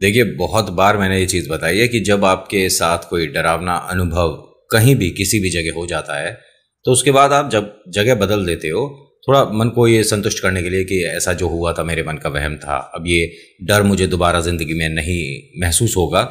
देखिए बहुत बार मैंने ये चीज़ बताई है कि जब आपके साथ कोई डरावना अनुभव कहीं भी किसी भी जगह हो जाता है तो उसके बाद आप जब जगह बदल देते हो थोड़ा मन को ये संतुष्ट करने के लिए कि ऐसा जो हुआ था मेरे मन का वहम था अब ये डर मुझे दोबारा ज़िंदगी में नहीं महसूस होगा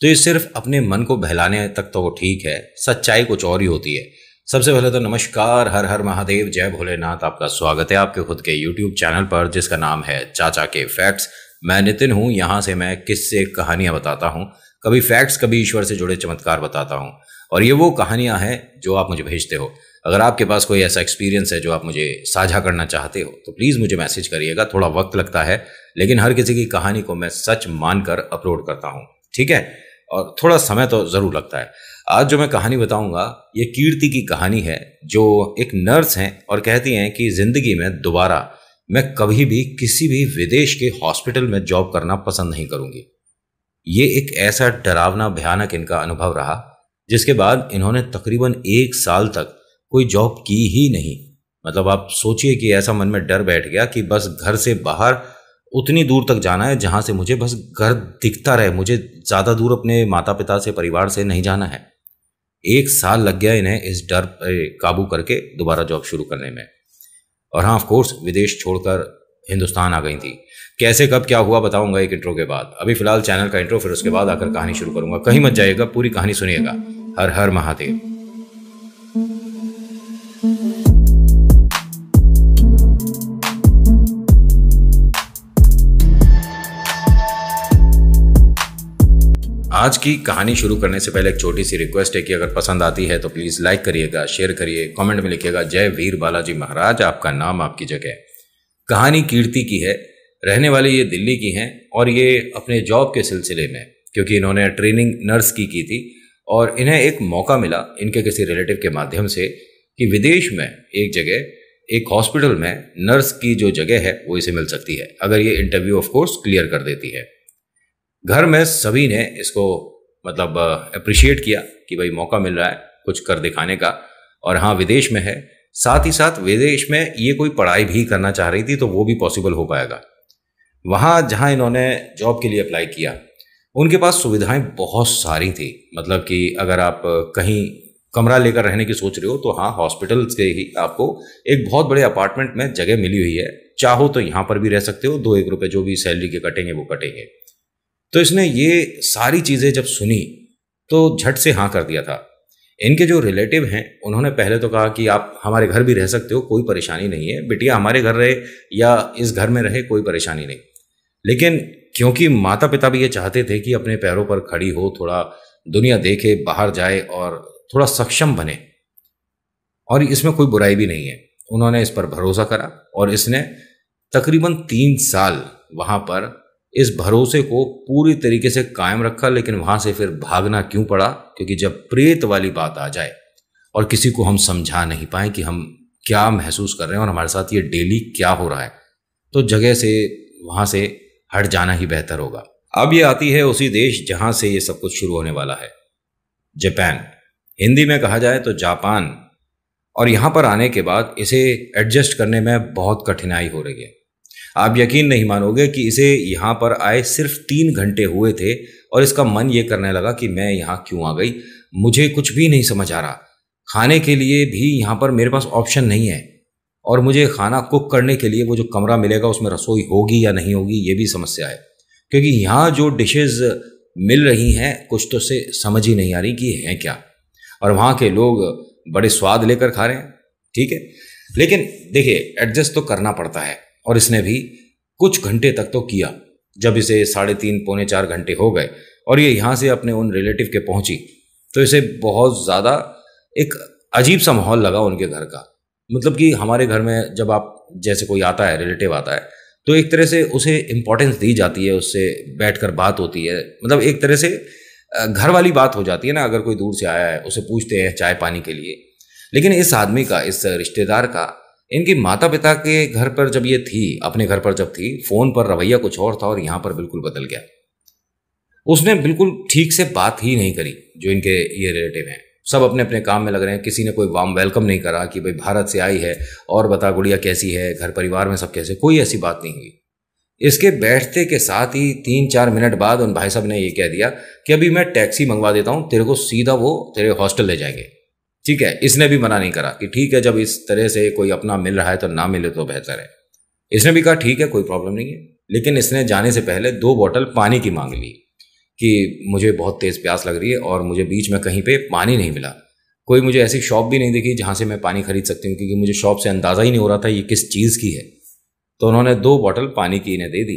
तो ये सिर्फ अपने मन को बहलाने तक तो वो ठीक है सच्चाई कुछ और ही होती है सबसे पहले तो नमस्कार हर हर महादेव जय भोलेनाथ आपका स्वागत है आपके खुद के यूट्यूब चैनल पर जिसका नाम है चाचा के फैक्ट्स मैं नितिन हूँ यहाँ से मैं किससे कहानियाँ बताता हूँ कभी फैक्ट्स कभी ईश्वर से जुड़े चमत्कार बताता हूँ और ये वो कहानियाँ हैं जो आप मुझे भेजते हो अगर आपके पास कोई ऐसा एक्सपीरियंस है जो आप मुझे साझा करना चाहते हो तो प्लीज़ मुझे मैसेज करिएगा थोड़ा वक्त लगता है लेकिन हर किसी की कहानी को मैं सच मानकर अपलोड करता हूँ ठीक है और थोड़ा समय तो ज़रूर लगता है आज जो मैं कहानी बताऊंगा ये कीर्ति की कहानी है जो एक नर्स हैं और कहती हैं कि ज़िंदगी में दोबारा मैं कभी भी किसी भी विदेश के हॉस्पिटल में जॉब करना पसंद नहीं करूंगी ये एक ऐसा डरावना भयानक इनका अनुभव रहा जिसके बाद इन्होंने तकरीबन एक साल तक कोई जॉब की ही नहीं मतलब आप सोचिए कि ऐसा मन में डर बैठ गया कि बस घर से बाहर उतनी दूर तक जाना है जहां से मुझे बस घर दिखता रहे मुझे ज़्यादा दूर अपने माता पिता से परिवार से नहीं जाना है एक साल लग गया इन्हें इस डर पर काबू करके दोबारा जॉब शुरू करने में और हाँ ऑफकोर्स विदेश छोड़कर हिंदुस्तान आ गई थी कैसे कब क्या हुआ बताऊंगा एक इंट्रो के बाद अभी फिलहाल चैनल का इंट्रो फिर उसके बाद आकर कहानी शुरू करूंगा कहीं मत जाइएगा पूरी कहानी सुनिएगा हर हर महादेव आज की कहानी शुरू करने से पहले एक छोटी सी रिक्वेस्ट है कि अगर पसंद आती है तो प्लीज़ लाइक करिएगा शेयर करिए कमेंट में लिखिएगा जय वीर बालाजी महाराज आपका नाम आपकी जगह कहानी कीर्ति की है रहने वाले ये दिल्ली की हैं और ये अपने जॉब के सिलसिले में क्योंकि इन्होंने ट्रेनिंग नर्स की की थी और इन्हें एक मौका मिला इनके किसी रिलेटिव के माध्यम से कि विदेश में एक जगह एक हॉस्पिटल में नर्स की जो जगह है वो इसे मिल सकती है अगर ये इंटरव्यू ऑफ कोर्स क्लियर कर देती है घर में सभी ने इसको मतलब अप्रिशिएट किया कि भाई मौका मिल रहा है कुछ कर दिखाने का और हाँ विदेश में है साथ ही साथ विदेश में ये कोई पढ़ाई भी करना चाह रही थी तो वो भी पॉसिबल हो पाएगा वहाँ जहाँ इन्होंने जॉब के लिए अप्लाई किया उनके पास सुविधाएं बहुत सारी थी मतलब कि अगर आप कहीं कमरा लेकर रहने की सोच रहे हो तो हाँ हॉस्पिटल से ही आपको एक बहुत बड़े अपार्टमेंट में जगह मिली हुई है चाहो तो यहाँ पर भी रह सकते हो दो एक रुपये जो भी सैलरी के कटेंगे वो कटेंगे तो इसने ये सारी चीज़ें जब सुनी तो झट से हाँ कर दिया था इनके जो रिलेटिव हैं उन्होंने पहले तो कहा कि आप हमारे घर भी रह सकते हो कोई परेशानी नहीं है बिटिया हमारे घर रहे या इस घर में रहे कोई परेशानी नहीं लेकिन क्योंकि माता पिता भी ये चाहते थे कि अपने पैरों पर खड़ी हो थोड़ा दुनिया देखे बाहर जाए और थोड़ा सक्षम बने और इसमें कोई बुराई भी नहीं है उन्होंने इस पर भरोसा करा और इसने तकरीबन तीन साल वहाँ पर इस भरोसे को पूरी तरीके से कायम रखा लेकिन वहां से फिर भागना क्यों पड़ा क्योंकि जब प्रेत वाली बात आ जाए और किसी को हम समझा नहीं पाए कि हम क्या महसूस कर रहे हैं और हमारे साथ ये डेली क्या हो रहा है तो जगह से वहां से हट जाना ही बेहतर होगा अब ये आती है उसी देश जहां से ये सब कुछ शुरू होने वाला है जापान हिंदी में कहा जाए तो जापान और यहां पर आने के बाद इसे एडजस्ट करने में बहुत कठिनाई हो रही है आप यकीन नहीं मानोगे कि इसे यहाँ पर आए सिर्फ तीन घंटे हुए थे और इसका मन ये करने लगा कि मैं यहाँ क्यों आ गई मुझे कुछ भी नहीं समझ आ रहा खाने के लिए भी यहाँ पर मेरे पास ऑप्शन नहीं है और मुझे खाना कुक करने के लिए वो जो कमरा मिलेगा उसमें रसोई होगी या नहीं होगी ये भी समस्या है क्योंकि यहाँ जो डिशेज़ मिल रही हैं कुछ तो से समझ ही नहीं आ रही कि हैं क्या और वहाँ के लोग बड़े स्वाद लेकर खा रहे हैं ठीक है लेकिन देखिए एडजस्ट तो करना पड़ता है और इसने भी कुछ घंटे तक तो किया जब इसे साढ़े तीन पौने चार घंटे हो गए और ये यहाँ से अपने उन रिलेटिव के पहुँची तो इसे बहुत ज़्यादा एक अजीब सा माहौल लगा उनके घर का मतलब कि हमारे घर में जब आप जैसे कोई आता है रिलेटिव आता है तो एक तरह से उसे इम्पोर्टेंस दी जाती है उससे बैठ बात होती है मतलब एक तरह से घर वाली बात हो जाती है ना अगर कोई दूर से आया है उसे पूछते हैं चाय पानी के लिए लेकिन इस आदमी का इस रिश्तेदार का इनके माता पिता के घर पर जब ये थी अपने घर पर जब थी फोन पर रवैया कुछ और था और यहां पर बिल्कुल बदल गया उसने बिल्कुल ठीक से बात ही नहीं करी जो इनके ये रिलेटिव हैं सब अपने अपने काम में लग रहे हैं किसी ने कोई वाम वेलकम नहीं करा कि भाई भारत से आई है और बता गुड़िया कैसी है घर परिवार में सब कैसे कोई ऐसी बात नहीं हुई इसके बैठते के साथ ही तीन चार मिनट बाद उन भाई साहब ने ये कह दिया कि अभी मैं टैक्सी मंगवा देता हूँ तेरे को सीधा वो तेरे हॉस्टल ले जाएंगे ठीक है इसने भी मना नहीं करा कि ठीक है जब इस तरह से कोई अपना मिल रहा है तो ना मिले तो बेहतर है इसने भी कहा ठीक है कोई प्रॉब्लम नहीं है लेकिन इसने जाने से पहले दो बोतल पानी की मांग ली कि मुझे बहुत तेज़ प्यास लग रही है और मुझे बीच में कहीं पे पानी नहीं मिला कोई मुझे ऐसी शॉप भी नहीं देखी जहाँ से मैं पानी खरीद सकती हूँ क्योंकि मुझे शॉप से अंदाज़ा ही नहीं हो रहा था ये किस चीज़ की है तो उन्होंने दो बॉटल पानी की इन्हें दे दी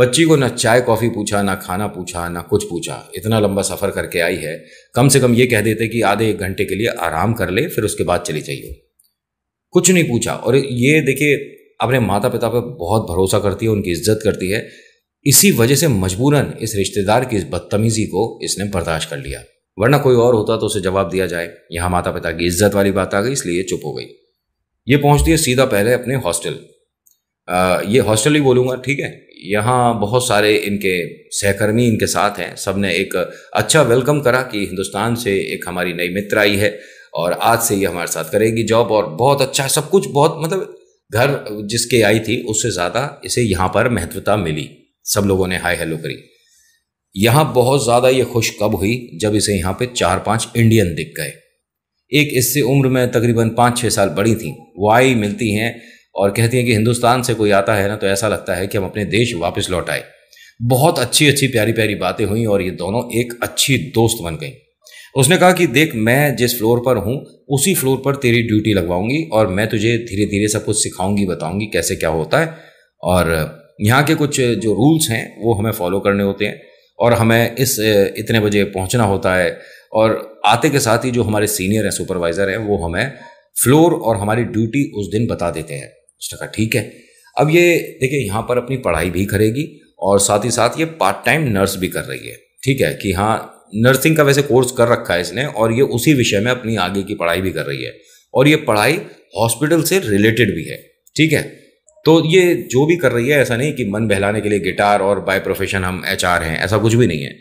बच्ची को ना चाय कॉफ़ी पूछा ना खाना पूछा ना कुछ पूछा इतना लंबा सफ़र करके आई है कम से कम ये कह देते कि आधे एक घंटे के लिए आराम कर ले फिर उसके बाद चली जाइए कुछ नहीं पूछा और ये देखिए अपने माता पिता पर बहुत भरोसा करती है उनकी इज्जत करती है इसी वजह से मजबूरन इस रिश्तेदार की इस बदतमीज़ी को इसने बर्दाश्त कर लिया वरना कोई और होता तो उसे जवाब दिया जाए यहाँ माता पिता की इज्जत वाली बात आ गई इसलिए चुप हो गई ये पहुँचती है सीधा पहले अपने हॉस्टल ये हॉस्टल ही बोलूँगा ठीक है यहाँ बहुत सारे इनके सहकर्मी इनके साथ हैं सब ने एक अच्छा वेलकम करा कि हिंदुस्तान से एक हमारी नई मित्र आई है और आज से ये हमारे साथ करेगी जॉब और बहुत अच्छा सब कुछ बहुत मतलब घर जिसके आई थी उससे ज़्यादा इसे यहाँ पर महत्वता मिली सब लोगों ने हाय हेलो करी यहाँ बहुत ज़्यादा ये खुश कब हुई जब इसे यहाँ पे चार पांच इंडियन दिख गए एक इससे उम्र में तकरीबन पाँच छः साल बड़ी थी वो आई मिलती हैं और कहती हैं कि हिंदुस्तान से कोई आता है ना तो ऐसा लगता है कि हम अपने देश वापस लौट आए बहुत अच्छी अच्छी प्यारी प्यारी बातें हुई और ये दोनों एक अच्छी दोस्त बन गई उसने कहा कि देख मैं जिस फ्लोर पर हूँ उसी फ्लोर पर तेरी ड्यूटी लगवाऊंगी और मैं तुझे धीरे धीरे सब कुछ सिखाऊंगी बताऊंगी कैसे क्या होता है और यहाँ के कुछ जो रूल्स हैं वो हमें फॉलो करने होते हैं और हमें इस इतने बजे पहुँचना होता है और आते के साथ ही जो हमारे सीनियर हैं सुपरवाइज़र हैं वो हमें फ्लोर और हमारी ड्यूटी उस दिन बता देते हैं उसने कहा ठीक है अब ये देखिए यहाँ पर अपनी पढ़ाई भी करेगी और साथ ही साथ ये पार्ट टाइम नर्स भी कर रही है ठीक है कि हाँ नर्सिंग का वैसे कोर्स कर रखा है इसने और ये उसी विषय में अपनी आगे की पढ़ाई भी कर रही है और ये पढ़ाई हॉस्पिटल से रिलेटेड भी है ठीक है तो ये जो भी कर रही है ऐसा नहीं कि मन बहलाने के लिए गिटार और बाय प्रोफेशन हम एच हैं ऐसा कुछ भी नहीं है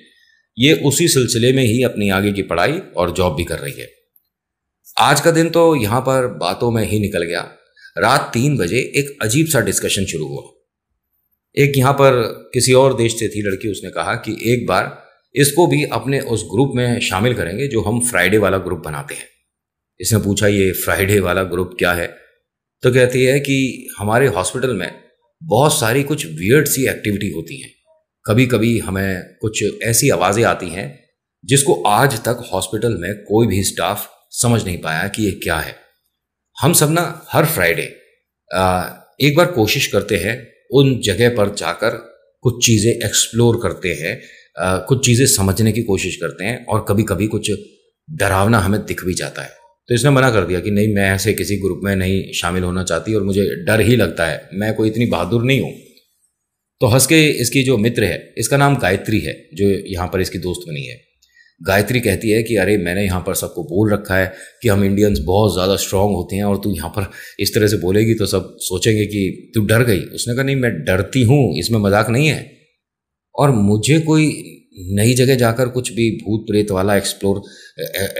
ये उसी सिलसिले में ही अपनी आगे की पढ़ाई और जॉब भी कर रही है आज का दिन तो यहाँ पर बातों में ही निकल गया रात तीन बजे एक अजीब सा डिस्कशन शुरू हुआ एक यहाँ पर किसी और देश से थी लड़की उसने कहा कि एक बार इसको भी अपने उस ग्रुप में शामिल करेंगे जो हम फ्राइडे वाला ग्रुप बनाते हैं इसने पूछा ये फ्राइडे वाला ग्रुप क्या है तो कहती है कि हमारे हॉस्पिटल में बहुत सारी कुछ वियर्ड सी एक्टिविटी होती हैं कभी कभी हमें कुछ ऐसी आवाज़ें आती हैं जिसको आज तक हॉस्पिटल में कोई भी स्टाफ समझ नहीं पाया कि ये क्या है हम सब ना हर फ्राइडे एक बार कोशिश करते हैं उन जगह पर जाकर कुछ चीज़ें एक्सप्लोर करते हैं कुछ चीज़ें समझने की कोशिश करते हैं और कभी कभी कुछ डरावना हमें दिख भी जाता है तो इसने मना कर दिया कि नहीं मैं ऐसे किसी ग्रुप में नहीं शामिल होना चाहती और मुझे डर ही लगता है मैं कोई इतनी बहादुर नहीं हूँ तो हंस के इसकी जो मित्र है इसका नाम गायत्री है जो यहाँ पर इसकी दोस्त बनी है गायत्री कहती है कि अरे मैंने यहाँ पर सबको बोल रखा है कि हम इंडियंस बहुत ज़्यादा स्ट्रांग होते हैं और तू यहाँ पर इस तरह से बोलेगी तो सब सोचेंगे कि तू डर गई उसने कहा नहीं मैं डरती हूँ इसमें मजाक नहीं है और मुझे कोई नई जगह जाकर कुछ भी भूत प्रेत वाला एक्सप्लोर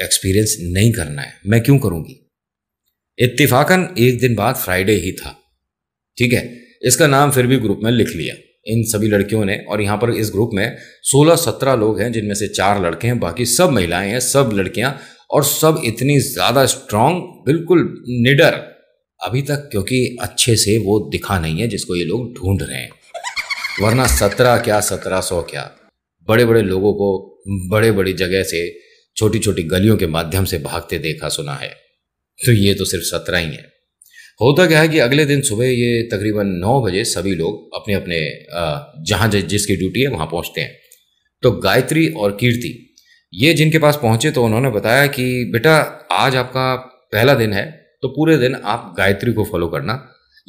एक्सपीरियंस नहीं करना है मैं क्यों करूँगी इतफाकन एक दिन बाद फ्राइडे ही था ठीक है इसका नाम फिर भी ग्रुप में लिख लिया इन सभी लड़कियों ने और यहाँ पर इस ग्रुप में 16-17 लोग हैं जिनमें से चार लड़के हैं बाकी सब महिलाएं हैं सब लड़कियां और सब इतनी ज़्यादा स्ट्रांग बिल्कुल निडर अभी तक क्योंकि अच्छे से वो दिखा नहीं है जिसको ये लोग ढूंढ रहे हैं वरना सत्रह क्या सत्रह सौ क्या बड़े बड़े लोगों को बड़े बड़ी जगह से छोटी छोटी गलियों के माध्यम से भागते देखा सुना है तो ये तो सिर्फ सत्रह ही है होता क्या है कि अगले दिन सुबह ये तकरीबन नौ बजे सभी लोग अपने अपने जहाँ जिसकी ड्यूटी है वहाँ पहुँचते हैं तो गायत्री और कीर्ति ये जिनके पास पहुँचे तो उन्होंने बताया कि बेटा आज आपका पहला दिन है तो पूरे दिन आप गायत्री को फॉलो करना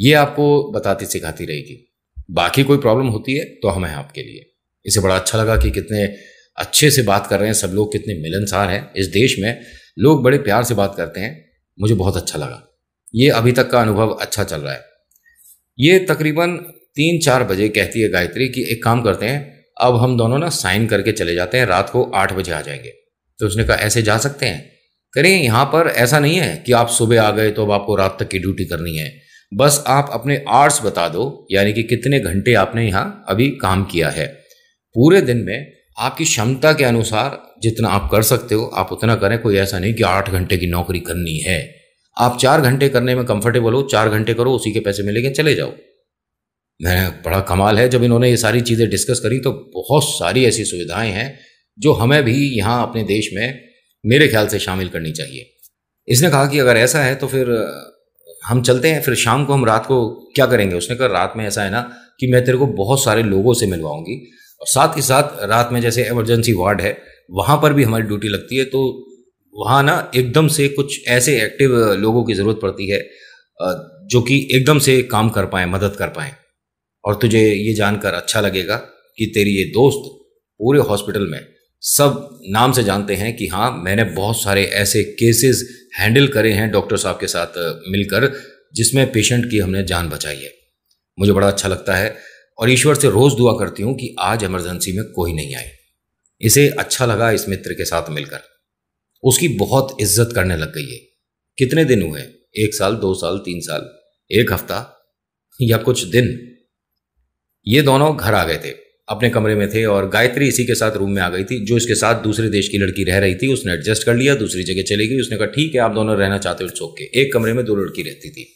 ये आपको बताती सिखाती रहेगी बाकी कोई प्रॉब्लम होती है तो हम हैं आपके लिए इसे बड़ा अच्छा लगा कि कितने अच्छे से बात कर रहे हैं सब लोग कितने मिलनसार हैं इस देश में लोग बड़े प्यार से बात करते हैं मुझे बहुत अच्छा लगा ये अभी तक का अनुभव अच्छा चल रहा है ये तकरीबन तीन चार बजे कहती है गायत्री कि एक काम करते हैं अब हम दोनों ना साइन करके चले जाते हैं रात को आठ बजे आ जाएंगे तो उसने कहा ऐसे जा सकते हैं करें यहाँ पर ऐसा नहीं है कि आप सुबह आ गए तो अब आपको रात तक की ड्यूटी करनी है बस आप अपने आर्ट्स बता दो यानी कि कितने घंटे आपने यहाँ अभी काम किया है पूरे दिन में आपकी क्षमता के अनुसार जितना आप कर सकते हो आप उतना करें कोई ऐसा नहीं कि आठ घंटे की नौकरी करनी है आप चार घंटे करने में कंफर्टेबल हो चार घंटे करो उसी के पैसे मिलेंगे चले जाओ मैंने बड़ा कमाल है जब इन्होंने ये सारी चीज़ें डिस्कस करी तो बहुत सारी ऐसी सुविधाएं हैं जो हमें भी यहाँ अपने देश में मेरे ख्याल से शामिल करनी चाहिए इसने कहा कि अगर ऐसा है तो फिर हम चलते हैं फिर शाम को हम रात को क्या करेंगे उसने कहा रात में ऐसा है ना कि मैं तेरे को बहुत सारे लोगों से मिलवाऊंगी और साथ ही साथ रात में जैसे एमरजेंसी वार्ड है वहाँ पर भी हमारी ड्यूटी लगती है तो वहाँ ना एकदम से कुछ ऐसे एक्टिव लोगों की ज़रूरत पड़ती है जो कि एकदम से काम कर पाए मदद कर पाए और तुझे ये जानकर अच्छा लगेगा कि तेरी ये दोस्त पूरे हॉस्पिटल में सब नाम से जानते हैं कि हाँ मैंने बहुत सारे ऐसे केसेस हैंडल करे हैं डॉक्टर साहब के साथ मिलकर जिसमें पेशेंट की हमने जान बचाई है मुझे बड़ा अच्छा लगता है और ईश्वर से रोज़ दुआ करती हूँ कि आज इमरजेंसी में कोई नहीं आए इसे अच्छा लगा इस मित्र के साथ मिलकर उसकी बहुत इज्जत करने लग गई है कितने दिन हुए एक साल दो साल तीन साल एक हफ्ता या कुछ दिन ये दोनों घर आ गए थे अपने कमरे में थे और गायत्री इसी के साथ रूम में आ गई थी जो इसके साथ दूसरे देश की लड़की रह रही थी उसने एडजस्ट कर लिया दूसरी जगह चली गई उसने कहा ठीक है आप दोनों रहना चाहते हो चौक के एक कमरे में दो लड़की रहती थी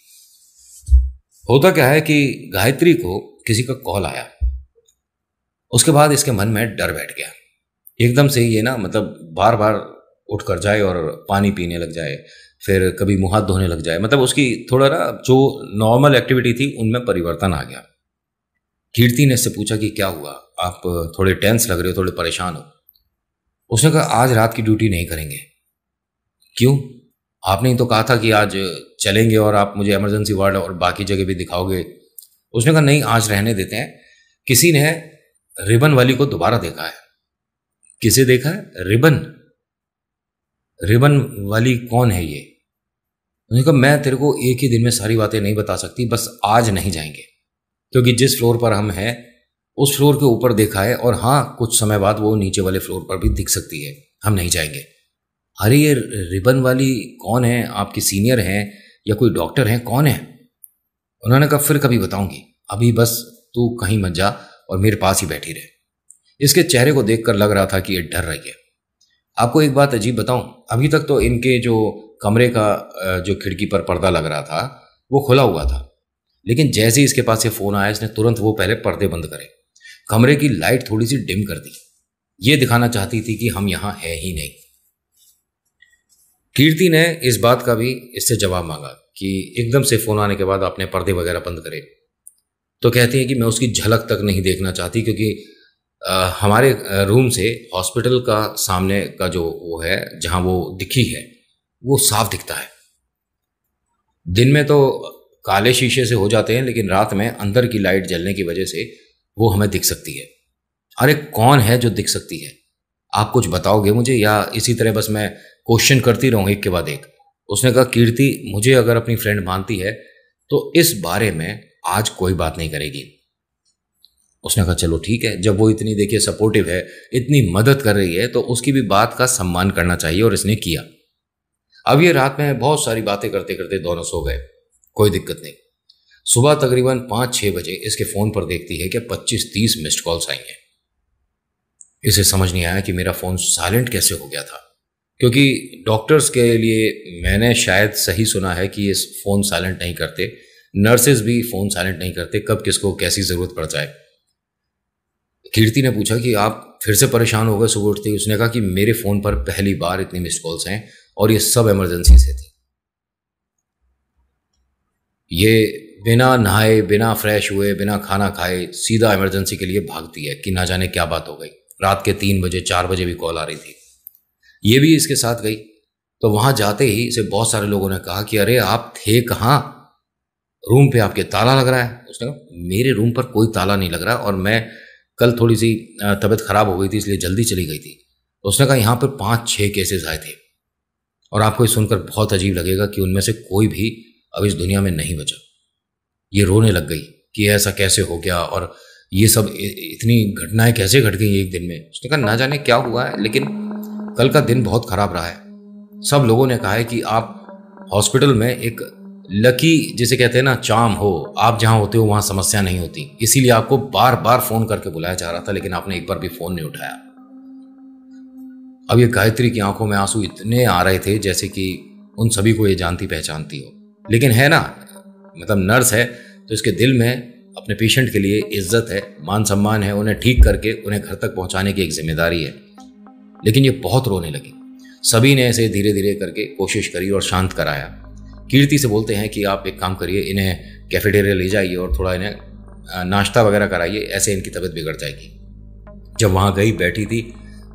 होता क्या है कि गायत्री को किसी का कॉल आया उसके बाद इसके मन में डर बैठ गया एकदम से ये ना मतलब बार बार उठ कर जाए और पानी पीने लग जाए फिर कभी मुँह हाथ धोने लग जाए मतलब उसकी थोड़ा ना जो नॉर्मल एक्टिविटी थी उनमें परिवर्तन आ गया कीर्ति ने इससे पूछा कि क्या हुआ आप थोड़े टेंस लग रहे हो थोड़े परेशान हो उसने कहा आज रात की ड्यूटी नहीं करेंगे क्यों आपने ही तो कहा था कि आज चलेंगे और आप मुझे इमरजेंसी वार्ड और बाकी जगह भी दिखाओगे उसने कहा नहीं आज रहने देते हैं किसी ने रिबन वाली को दोबारा देखा है किसे देखा है रिबन रिबन वाली कौन है ये उन्होंने कहा मैं तेरे को एक ही दिन में सारी बातें नहीं बता सकती बस आज नहीं जाएंगे क्योंकि जिस फ्लोर पर हम हैं उस फ्लोर के ऊपर देखा है और हाँ कुछ समय बाद वो नीचे वाले फ्लोर पर भी दिख सकती है हम नहीं जाएंगे अरे ये रिबन वाली कौन है आपके सीनियर हैं या कोई डॉक्टर हैं कौन है उन्होंने कहा फिर कभी बताऊंगी अभी बस तू कहीं मत जा और मेरे पास ही बैठी रहे इसके चेहरे को देखकर लग रहा था कि ये डर रही है आपको एक बात अजीब बताऊं अभी तक तो इनके जो कमरे का जो खिड़की पर पर्दा लग रहा था वो खुला हुआ था लेकिन जैसे ही इसके पास ये फ़ोन आया इसने तुरंत वो पहले पर्दे बंद करे कमरे की लाइट थोड़ी सी डिम कर दी ये दिखाना चाहती थी कि हम यहाँ है ही नहीं कीर्ति ने इस बात का भी इससे जवाब मांगा कि एकदम से फ़ोन आने के बाद आपने पर्दे वगैरह बंद करे तो कहती है कि मैं उसकी झलक तक नहीं देखना चाहती क्योंकि आ, हमारे रूम से हॉस्पिटल का सामने का जो वो है जहाँ वो दिखी है वो साफ दिखता है दिन में तो काले शीशे से हो जाते हैं लेकिन रात में अंदर की लाइट जलने की वजह से वो हमें दिख सकती है अरे कौन है जो दिख सकती है आप कुछ बताओगे मुझे या इसी तरह बस मैं क्वेश्चन करती रहूँ एक के बाद एक उसने कहा कीर्ति मुझे अगर अपनी फ्रेंड मानती है तो इस बारे में आज कोई बात नहीं करेगी उसने कहा चलो ठीक है जब वो इतनी देखिए सपोर्टिव है इतनी मदद कर रही है तो उसकी भी बात का सम्मान करना चाहिए और इसने किया अब ये रात में बहुत सारी बातें करते करते दोनों सो गए कोई दिक्कत नहीं सुबह तकरीबन पाँच छः बजे इसके फ़ोन पर देखती है कि पच्चीस तीस मिस्ड कॉल्स आई हैं इसे समझ नहीं आया कि मेरा फ़ोन साइलेंट कैसे हो गया था क्योंकि डॉक्टर्स के लिए मैंने शायद सही सुना है कि ये फ़ोन साइलेंट नहीं करते नर्सेज भी फ़ोन साइलेंट नहीं करते कब किसको कैसी ज़रूरत पड़ जाए कीर्ति ने पूछा कि आप फिर से परेशान हो गए सुबह उठते ही उसने कहा कि मेरे फ़ोन पर पहली बार इतनी मिस कॉल्स हैं और ये सब इमरजेंसी से थी ये बिना नहाए बिना फ्रेश हुए बिना खाना खाए सीधा इमरजेंसी के लिए भागती है कि ना जाने क्या बात हो गई रात के तीन बजे चार बजे भी कॉल आ रही थी ये भी इसके साथ गई तो वहां जाते ही इसे बहुत सारे लोगों ने कहा कि अरे आप थे कहाँ रूम पे आपके ताला लग रहा है उसने कहा मेरे रूम पर कोई ताला नहीं लग रहा और मैं कल थोड़ी सी तबीयत ख़राब हो गई थी इसलिए जल्दी चली गई थी उसने कहा यहाँ पर पाँच छः केसेस आए थे और आपको ये सुनकर बहुत अजीब लगेगा कि उनमें से कोई भी अब इस दुनिया में नहीं बचा ये रोने लग गई कि ऐसा कैसे हो गया और ये सब इतनी घटनाएं कैसे घट गई एक दिन में उसने कहा ना जाने क्या हुआ है लेकिन कल का दिन बहुत ख़राब रहा है सब लोगों ने कहा है कि आप हॉस्पिटल में एक लकी जिसे कहते हैं ना चाम हो आप जहां होते हो वहां समस्या नहीं होती इसीलिए आपको बार बार फोन करके बुलाया जा रहा था लेकिन आपने एक बार भी फोन नहीं उठाया अब ये गायत्री की आंखों में आंसू इतने आ रहे थे जैसे कि उन सभी को ये जानती पहचानती हो लेकिन है ना मतलब नर्स है तो इसके दिल में अपने पेशेंट के लिए इज्जत है मान सम्मान है उन्हें ठीक करके उन्हें घर तक पहुंचाने की एक जिम्मेदारी है लेकिन ये बहुत रोने लगी सभी ने ऐसे धीरे धीरे करके कोशिश करी और शांत कराया कीर्ति से बोलते हैं कि आप एक काम करिए इन्हें कैफेटेरिया ले जाइए और थोड़ा इन्हें नाश्ता वगैरह कराइए ऐसे इनकी तबीयत बिगड़ जाएगी जब वहाँ गई बैठी थी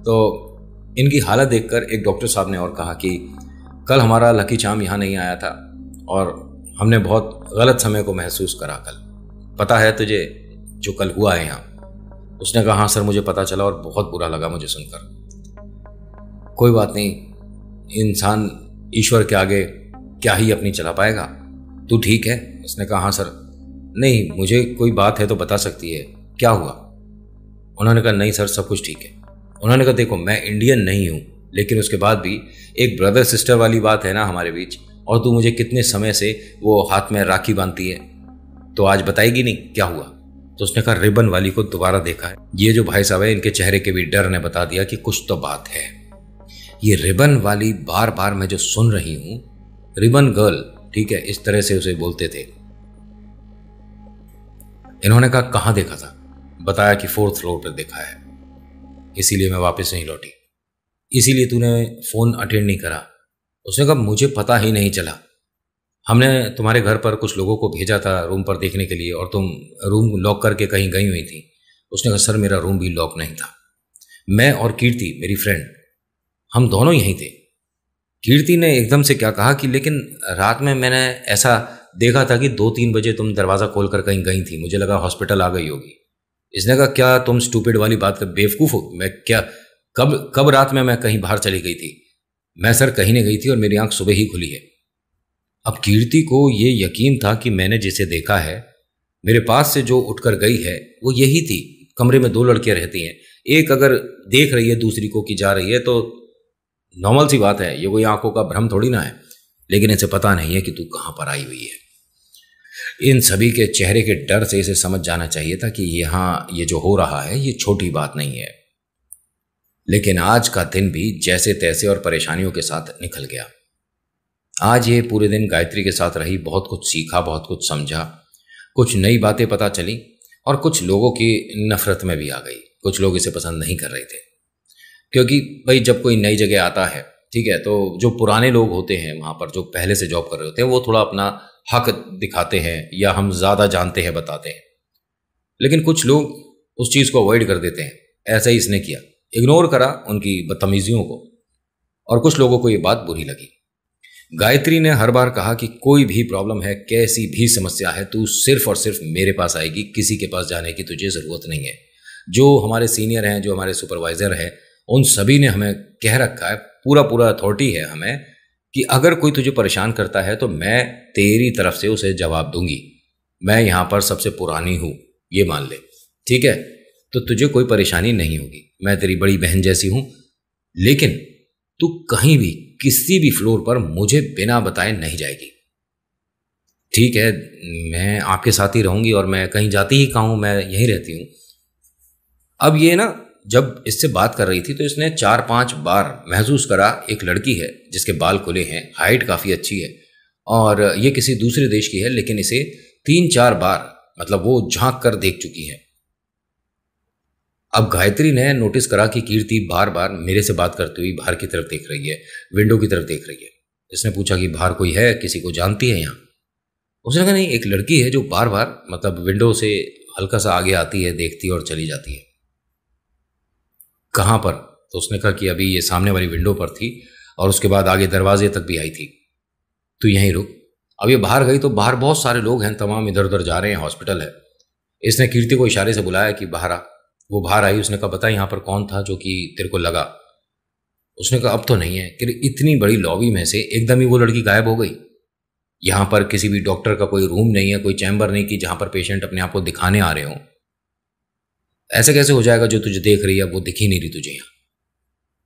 तो इनकी हालत देखकर एक डॉक्टर साहब ने और कहा कि कल हमारा लकी चाम यहाँ नहीं आया था और हमने बहुत गलत समय को महसूस करा कल पता है तुझे जो कल हुआ है यहाँ उसने कहा हाँ सर मुझे पता चला और बहुत बुरा लगा मुझे सुनकर कोई बात नहीं इंसान ईश्वर के आगे क्या ही अपनी चला पाएगा तू ठीक है उसने कहा हाँ सर नहीं मुझे कोई बात है तो बता सकती है क्या हुआ उन्होंने कहा नहीं सर सब कुछ ठीक है उन्होंने कहा देखो मैं इंडियन नहीं हूँ लेकिन उसके बाद भी एक ब्रदर सिस्टर वाली बात है ना हमारे बीच और तू मुझे कितने समय से वो हाथ में राखी बांधती है तो आज बताएगी नहीं क्या हुआ तो उसने कहा रिबन वाली को दोबारा देखा है ये जो भाई साहब है इनके चेहरे के भी डर ने बता दिया कि कुछ तो बात है ये रिबन वाली बार बार मैं जो सुन रही हूँ रिबन गर्ल ठीक है इस तरह से उसे बोलते थे इन्होंने कहा कहाँ देखा था बताया कि फोर्थ फ्लोर पर देखा है इसीलिए मैं वापस नहीं लौटी इसीलिए तूने फ़ोन अटेंड नहीं करा उसने कहा मुझे पता ही नहीं चला हमने तुम्हारे घर पर कुछ लोगों को भेजा था रूम पर देखने के लिए और तुम रूम लॉक करके कहीं गई हुई थी उसने कहा सर मेरा रूम भी लॉक नहीं था मैं और कीर्ति मेरी फ्रेंड हम दोनों यहीं थे कीर्ति ने एकदम से क्या कहा कि लेकिन रात में मैंने ऐसा देखा था कि दो तीन बजे तुम दरवाज़ा खोल कर कहीं गई थी मुझे लगा हॉस्पिटल आ गई होगी इसने कहा क्या तुम स्टूपिड वाली बात कर बेवकूफ़ हो मैं क्या कब कब रात में मैं कहीं बाहर चली गई थी मैं सर कहीं नहीं गई थी और मेरी आंख सुबह ही खुली है अब कीर्ति को ये यकीन था कि मैंने जिसे देखा है मेरे पास से जो उठकर गई है वो यही थी कमरे में दो लड़कियां रहती हैं एक अगर देख रही है दूसरी को कि जा रही है तो नॉर्मल सी बात है ये कोई आंखों का भ्रम थोड़ी ना है लेकिन इसे पता नहीं है कि तू कहां पर आई हुई है इन सभी के चेहरे के डर से इसे समझ जाना चाहिए था कि यहां ये जो हो रहा है ये छोटी बात नहीं है लेकिन आज का दिन भी जैसे तैसे और परेशानियों के साथ निकल गया आज ये पूरे दिन गायत्री के साथ रही बहुत कुछ सीखा बहुत कुछ समझा कुछ नई बातें पता चली और कुछ लोगों की नफरत में भी आ गई कुछ लोग इसे पसंद नहीं कर रहे थे क्योंकि भाई जब कोई नई जगह आता है ठीक है तो जो पुराने लोग होते हैं वहाँ पर जो पहले से जॉब कर रहे होते हैं वो थोड़ा अपना हक दिखाते हैं या हम ज़्यादा जानते हैं बताते हैं लेकिन कुछ लोग उस चीज़ को अवॉइड कर देते हैं ऐसा ही इसने किया इग्नोर करा उनकी बदतमीजियों को और कुछ लोगों को ये बात बुरी लगी गायत्री ने हर बार कहा कि कोई भी प्रॉब्लम है कैसी भी समस्या है तू सिर्फ और सिर्फ मेरे पास आएगी किसी के पास जाने की तुझे ज़रूरत नहीं है जो हमारे सीनियर हैं जो हमारे सुपरवाइज़र हैं उन सभी ने हमें कह रखा है पूरा पूरा अथॉरिटी है हमें कि अगर कोई तुझे परेशान करता है तो मैं तेरी तरफ से उसे जवाब दूंगी मैं यहाँ पर सबसे पुरानी हूँ ये मान ले ठीक है तो तुझे कोई परेशानी नहीं होगी मैं तेरी बड़ी बहन जैसी हूँ लेकिन तू कहीं भी किसी भी फ्लोर पर मुझे बिना बताए नहीं जाएगी ठीक है मैं आपके साथ ही रहूंगी और मैं कहीं जाती ही कहा मैं यहीं रहती हूँ अब ये ना जब इससे बात कर रही थी तो इसने चार पांच बार महसूस करा एक लड़की है जिसके बाल खुले हैं हाइट काफ़ी अच्छी है और ये किसी दूसरे देश की है लेकिन इसे तीन चार बार मतलब वो झांक कर देख चुकी है अब गायत्री ने नोटिस करा कि कीर्ति बार बार मेरे से बात करती हुई बाहर की तरफ देख रही है विंडो की तरफ देख रही है इसने पूछा कि बाहर कोई है किसी को जानती है यहाँ उसने कहा नहीं एक लड़की है जो बार बार मतलब विंडो से हल्का सा आगे आती है देखती है और चली जाती है कहाँ पर तो उसने कहा कि अभी ये सामने वाली विंडो पर थी और उसके बाद आगे दरवाजे तक भी आई थी तो यहीं रुक अब ये बाहर गई तो बाहर बहुत सारे लोग हैं तमाम इधर उधर जा रहे हैं हॉस्पिटल है इसने कीर्ति को इशारे से बुलाया कि बाहर आ वो बाहर आई उसने कहा बता यहाँ पर कौन था जो कि तेरे को लगा उसने कहा अब तो नहीं है कि इतनी बड़ी लॉबी में से एकदम ही वो लड़की गायब हो गई यहाँ पर किसी भी डॉक्टर का कोई रूम नहीं है कोई चैम्बर नहीं कि जहाँ पर पेशेंट अपने आप को दिखाने आ रहे हों ऐसे कैसे हो जाएगा जो तुझे देख रही है वो दिख ही नहीं रही तुझे यहाँ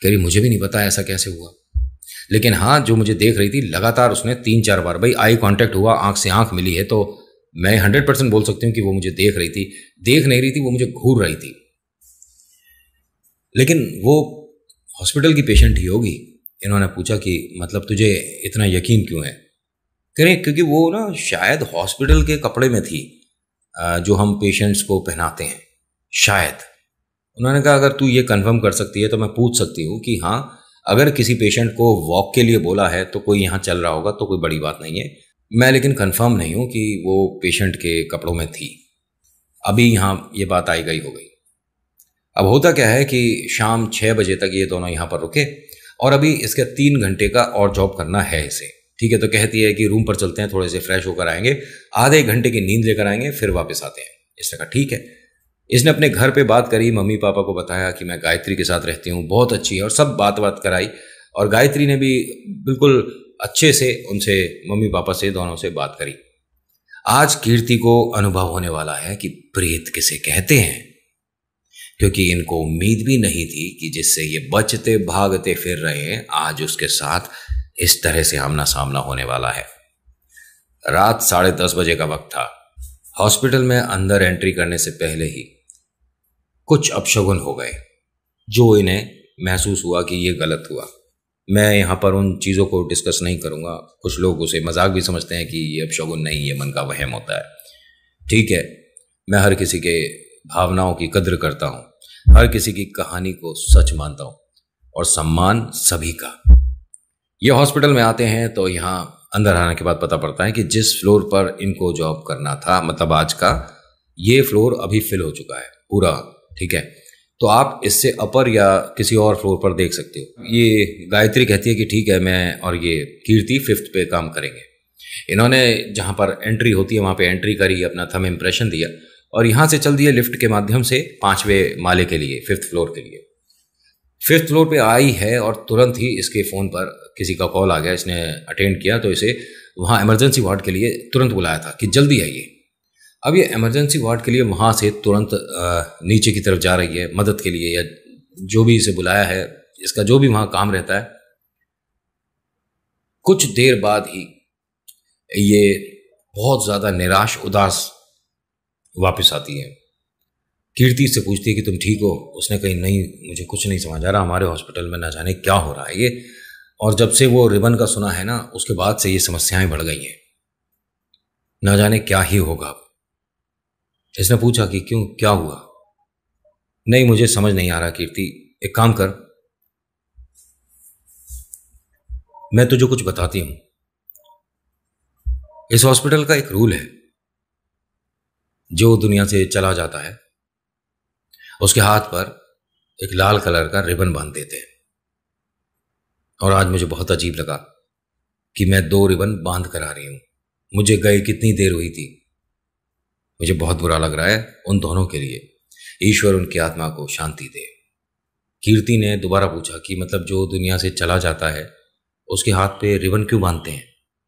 कह रही मुझे भी नहीं पता ऐसा कैसे हुआ लेकिन हाँ जो मुझे देख रही थी लगातार उसने तीन चार बार भाई आई कांटेक्ट हुआ आंख से आंख मिली है तो मैं हंड्रेड परसेंट बोल सकती हूँ कि वो मुझे देख रही थी देख नहीं रही थी वो मुझे घूर रही थी लेकिन वो हॉस्पिटल की पेशेंट ही होगी इन्होंने पूछा कि मतलब तुझे इतना यकीन क्यों है करें क्योंकि वो ना शायद हॉस्पिटल के कपड़े में थी जो हम पेशेंट्स को पहनाते हैं शायद उन्होंने कहा अगर तू ये कंफर्म कर सकती है तो मैं पूछ सकती हूँ कि हाँ अगर किसी पेशेंट को वॉक के लिए बोला है तो कोई यहाँ चल रहा होगा तो कोई बड़ी बात नहीं है मैं लेकिन कंफर्म नहीं हूँ कि वो पेशेंट के कपड़ों में थी अभी यहाँ ये बात आई गई हो गई अब होता क्या है कि शाम छः बजे तक ये दोनों यहाँ पर रुके और अभी इसके तीन घंटे का और जॉब करना है इसे ठीक है तो कहती है कि रूम पर चलते हैं थोड़े से फ्रेश होकर आएंगे आधे घंटे की नींद लेकर आएंगे फिर वापस आते हैं इसने कहा ठीक है इसने अपने घर पे बात करी मम्मी पापा को बताया कि मैं गायत्री के साथ रहती हूँ बहुत अच्छी है और सब बात बात कराई और गायत्री ने भी बिल्कुल अच्छे से उनसे मम्मी पापा से दोनों से बात करी आज कीर्ति को अनुभव होने वाला है कि प्रेत किसे कहते हैं क्योंकि इनको उम्मीद भी नहीं थी कि जिससे ये बचते भागते फिर रहे हैं आज उसके साथ इस तरह से आमना सामना होने वाला है रात साढ़े दस बजे का वक्त था हॉस्पिटल में अंदर एंट्री करने से पहले ही कुछ अपशगुन हो गए जो इन्हें महसूस हुआ कि ये गलत हुआ मैं यहाँ पर उन चीज़ों को डिस्कस नहीं करूँगा कुछ लोग उसे मजाक भी समझते हैं कि ये अपशगुन नहीं ये मन का वहम होता है ठीक है मैं हर किसी के भावनाओं की कद्र करता हूँ हर किसी की कहानी को सच मानता हूँ और सम्मान सभी का ये हॉस्पिटल में आते हैं तो यहाँ अंदर आने के बाद पता पड़ता है कि जिस फ्लोर पर इनको जॉब करना था मतलब आज का ये फ्लोर अभी फिल हो चुका है पूरा ठीक है तो आप इससे अपर या किसी और फ्लोर पर देख सकते हो ये गायत्री कहती है कि ठीक है मैं और ये कीर्ति फिफ्थ पे काम करेंगे इन्होंने जहाँ पर एंट्री होती है वहाँ पे एंट्री करी अपना थम इम्प्रेशन दिया और यहाँ से चल दिए लिफ्ट के माध्यम से पाँचवें माले के लिए फिफ्थ फ्लोर के लिए फिफ्थ फ्लोर पे आई है और तुरंत ही इसके फ़ोन पर किसी का कॉल आ गया इसने अटेंड किया तो इसे वहाँ इमरजेंसी वार्ड के लिए तुरंत बुलाया था कि जल्दी आइए अब ये इमरजेंसी वार्ड के लिए वहाँ से तुरंत नीचे की तरफ जा रही है मदद के लिए या जो भी इसे बुलाया है इसका जो भी वहाँ काम रहता है कुछ देर बाद ही ये बहुत ज़्यादा निराश उदास वापस आती है कीर्ति से पूछती है कि तुम ठीक हो उसने कहीं नहीं मुझे कुछ नहीं समझ आ रहा हमारे हॉस्पिटल में ना जाने क्या हो रहा है ये और जब से वो रिबन का सुना है ना उसके बाद से ये समस्याएं बढ़ गई हैं ना जाने क्या ही होगा अब इसने पूछा कि क्यों क्या हुआ नहीं मुझे समझ नहीं आ रहा कीर्ति एक काम कर मैं तुझे कुछ बताती हूं इस हॉस्पिटल का एक रूल है जो दुनिया से चला जाता है उसके हाथ पर एक लाल कलर का रिबन बांध देते हैं और आज मुझे बहुत अजीब लगा कि मैं दो रिबन बांध कर आ रही हूं मुझे गए कितनी देर हुई थी मुझे बहुत बुरा लग रहा है उन दोनों के लिए ईश्वर उनकी आत्मा को शांति दे कीर्ति ने दोबारा पूछा कि मतलब जो दुनिया से चला जाता है उसके हाथ पे रिबन क्यों बांधते हैं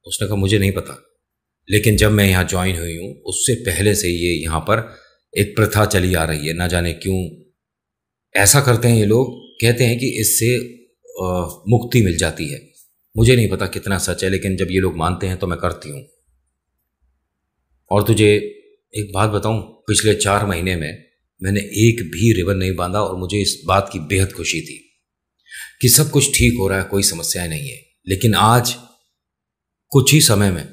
उसने कहा मुझे नहीं पता लेकिन जब मैं यहाँ ज्वाइन हुई हूँ उससे पहले से ये यहाँ पर एक प्रथा चली आ रही है ना जाने क्यों ऐसा करते हैं ये लोग कहते हैं कि इससे मुक्ति मिल जाती है मुझे नहीं पता कितना सच है लेकिन जब ये लोग मानते हैं तो मैं करती हूँ और तुझे एक बात बताऊं पिछले चार महीने में मैंने एक भी रिबन नहीं बांधा और मुझे इस बात की बेहद खुशी थी कि सब कुछ ठीक हो रहा है कोई समस्याएं नहीं है लेकिन आज कुछ ही समय में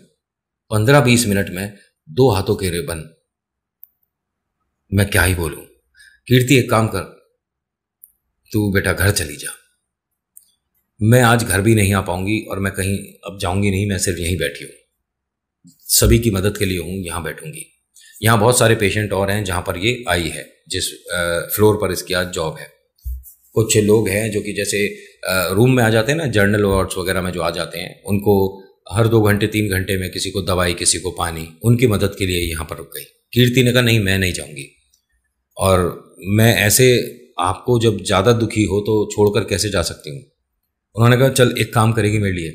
पंद्रह बीस मिनट में दो हाथों के रिबन मैं क्या ही बोलूं कीर्ति एक काम कर तू बेटा घर चली जा मैं आज घर भी नहीं आ पाऊंगी और मैं कहीं अब जाऊंगी नहीं मैं सिर्फ यहीं बैठी हूं सभी की मदद के लिए हूं यहां बैठूंगी यहाँ बहुत सारे पेशेंट और हैं जहाँ पर ये आई है जिस फ्लोर पर इसकी आज जॉब है कुछ लोग हैं जो कि जैसे रूम में आ जाते हैं ना जर्नल वार्ड्स वगैरह में जो आ जाते हैं उनको हर दो घंटे तीन घंटे में किसी को दवाई किसी को पानी उनकी मदद के लिए यहाँ पर रुक गई कीर्ति ने कहा नहीं मैं नहीं जाऊँगी और मैं ऐसे आपको जब ज़्यादा दुखी हो तो छोड़कर कैसे जा सकती हूँ उन्होंने कहा चल एक काम करेगी मेरे लिए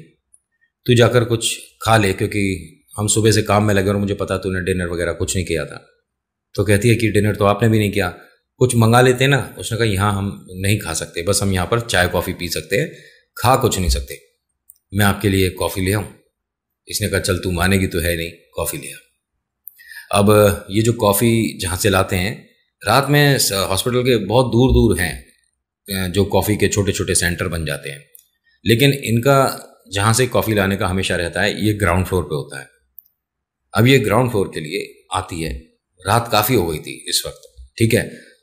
तू जाकर कुछ खा ले क्योंकि हम सुबह से काम में लगे और मुझे पता तूने डिनर वगैरह कुछ नहीं किया था तो कहती है कि डिनर तो आपने भी नहीं किया कुछ मंगा लेते ना उसने कहा यहाँ हम नहीं खा सकते बस हम यहाँ पर चाय कॉफ़ी पी सकते हैं खा कुछ नहीं सकते मैं आपके लिए कॉफ़ी ले आऊँ इसने कहा चल तू मानेगी तो है नहीं कॉफ़ी लिया अब ये जो कॉफ़ी जहाँ से लाते हैं रात में हॉस्पिटल के बहुत दूर दूर हैं जो कॉफ़ी के छोटे छोटे सेंटर बन जाते हैं लेकिन इनका जहाँ से कॉफ़ी लाने का हमेशा रहता है ये ग्राउंड फ्लोर पे होता है अब ये ग्राउंड फ्लोर के लिए आती है रात काफ़ी हो गई थी इस वक्त ठीक है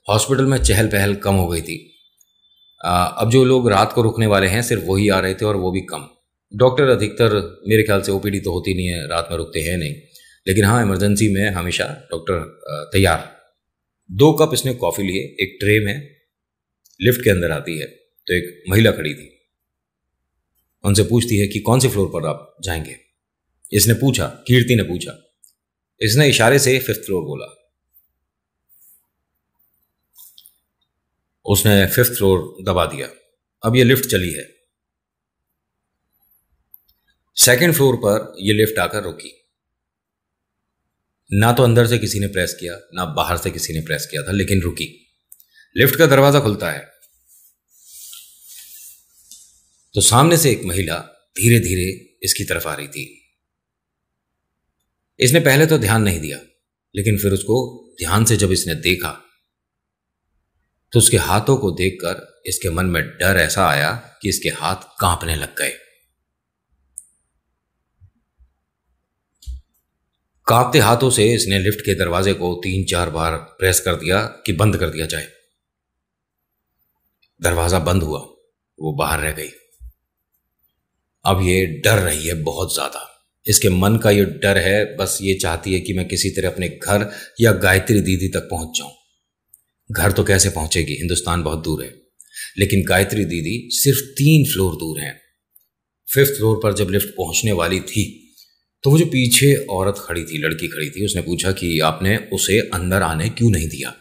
हॉस्पिटल में चहल पहल कम हो गई थी अब जो लोग रात को रुकने वाले हैं सिर्फ वही आ रहे थे और वो भी कम डॉक्टर अधिकतर मेरे ख्याल से ओपीडी तो होती नहीं है रात में रुकते हैं नहीं लेकिन हाँ इमरजेंसी में हमेशा डॉक्टर तैयार दो कप इसने कॉफ़ी लिए एक ट्रे में लिफ्ट के अंदर आती है तो एक महिला खड़ी थी उनसे पूछती है कि कौन से फ्लोर पर आप जाएंगे इसने पूछा कीर्ति ने पूछा इसने इशारे से फिफ्थ फ्लोर बोला उसने फिफ्थ फ्लोर दबा दिया अब ये लिफ्ट चली है सेकंड फ्लोर पर ये लिफ्ट आकर रुकी ना तो अंदर से किसी ने प्रेस किया ना बाहर से किसी ने प्रेस किया था लेकिन रुकी लिफ्ट का दरवाजा खुलता है तो सामने से एक महिला धीरे धीरे इसकी तरफ आ रही थी इसने पहले तो ध्यान नहीं दिया लेकिन फिर उसको ध्यान से जब इसने देखा तो उसके हाथों को देखकर इसके मन में डर ऐसा आया कि इसके हाथ कांपने लग गए कांपते हाथों से इसने लिफ्ट के दरवाजे को तीन चार बार प्रेस कर दिया कि बंद कर दिया जाए दरवाजा बंद हुआ वो बाहर रह गई अब ये डर रही है बहुत ज्यादा इसके मन का ये डर है बस ये चाहती है कि मैं किसी तरह अपने घर या गायत्री दीदी तक पहुंच जाऊं घर तो कैसे पहुंचेगी हिंदुस्तान बहुत दूर है लेकिन गायत्री दीदी सिर्फ तीन फ्लोर दूर हैं फिफ्थ फ्लोर पर जब लिफ्ट पहुंचने वाली थी तो वो जो पीछे औरत खड़ी थी लड़की खड़ी थी उसने पूछा कि आपने उसे अंदर आने क्यों नहीं दिया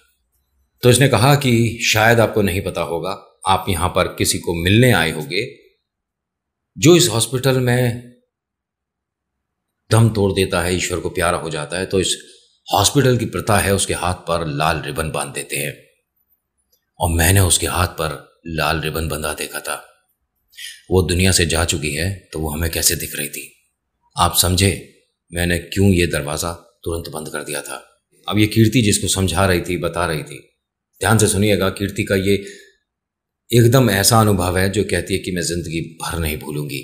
तो इसने कहा कि शायद आपको नहीं पता होगा आप यहां पर किसी को मिलने आए होंगे जो इस हॉस्पिटल में दम तोड़ देता है ईश्वर को प्यारा हो जाता है तो इस हॉस्पिटल की प्रथा है उसके हाथ पर लाल रिबन बांध देते हैं और मैंने उसके हाथ पर लाल रिबन बंधा देखा था वो दुनिया से जा चुकी है तो वो हमें कैसे दिख रही थी आप समझे मैंने क्यों ये दरवाज़ा तुरंत बंद कर दिया था अब ये कीर्ति जिसको समझा रही थी बता रही थी ध्यान से सुनिएगा कीर्ति का ये एकदम ऐसा अनुभव है जो कहती है कि मैं ज़िंदगी भर नहीं भूलूंगी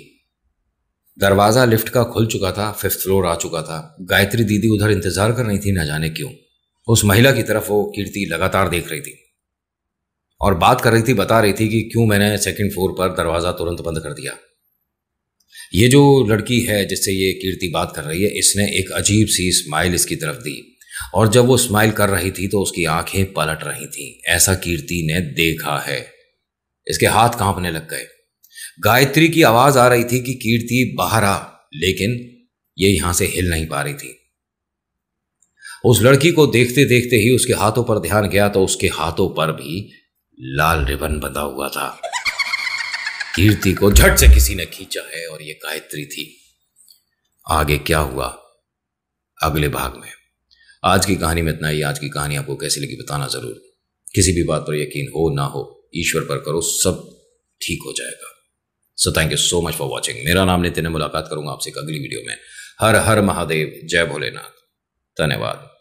दरवाज़ा लिफ्ट का खुल चुका था फिफ्थ फ्लोर आ चुका था गायत्री दीदी उधर इंतज़ार कर रही थी न जाने क्यों उस महिला की तरफ वो कीर्ति लगातार देख रही थी और बात कर रही थी बता रही थी कि क्यों मैंने सेकंड फ्लोर पर दरवाज़ा तुरंत बंद कर दिया ये जो लड़की है जिससे ये कीर्ति बात कर रही है इसने एक अजीब सी स्माइल इसकी तरफ दी और जब वो स्माइल कर रही थी तो उसकी आंखें पलट रही थी ऐसा कीर्ति ने देखा है इसके हाथ कांपने लग गए गायत्री की आवाज आ रही थी कि कीर्ति बाहर आ लेकिन ये यहां से हिल नहीं पा रही थी उस लड़की को देखते देखते ही उसके हाथों पर ध्यान गया तो उसके हाथों पर भी लाल रिबन बंधा हुआ था कीर्ति को झट से किसी ने खींचा है और ये गायत्री थी आगे क्या हुआ अगले भाग में आज की कहानी में इतना ही आज की कहानी आपको कैसी लगी बताना जरूर किसी भी बात पर यकीन हो ना हो ईश्वर पर करो सब ठीक हो जाएगा so thank you so much for watching मेरा नाम नितिन मुलाकात करूंगा आपसे एक अगली वीडियो में हर हर महादेव जय भोलेनाथ धन्यवाद